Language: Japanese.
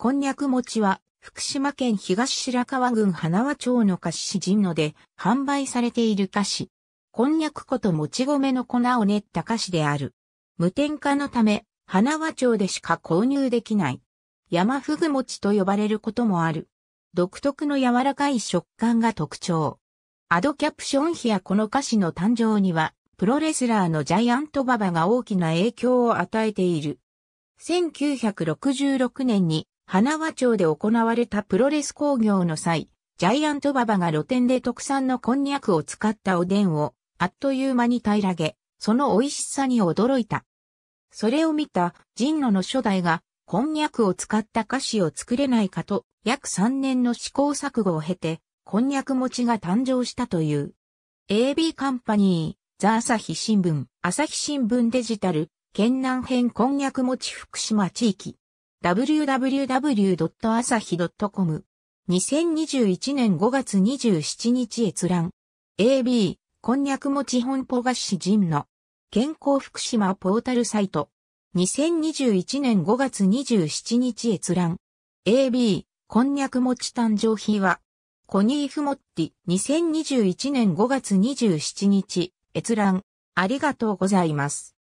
こんにゃく餅は、福島県東白川郡花輪町の菓子市陣野で販売されている菓子。こんにゃく粉ともち米の粉を練った菓子である。無添加のため、花輪町でしか購入できない。山ふぐ餅と呼ばれることもある。独特の柔らかい食感が特徴。アドキャプション日やこの菓子の誕生には、プロレスラーのジャイアントババが大きな影響を与えている。1966年に花輪町で行われたプロレス工業の際、ジャイアントババが露店で特産のこんにゃくを使ったおでんを、あっという間に平らげ、その美味しさに驚いた。それを見た、神野の初代が、こんにゃくを使った菓子を作れないかと、約3年の試行錯誤を経て、こんにゃく餅が誕生したという。AB カンパニー、ザ・朝日新聞、朝日新聞デジタル、県南編こんにゃく餅福島地域。www.asahi.com 2021年5月27日閲覧 AB こんにゃく餅本舗菓子ムの健康福島ポータルサイト2021年5月27日閲覧 AB こんにゃく餅誕生日はコニーフモッティ2021年5月27日閲覧ありがとうございます。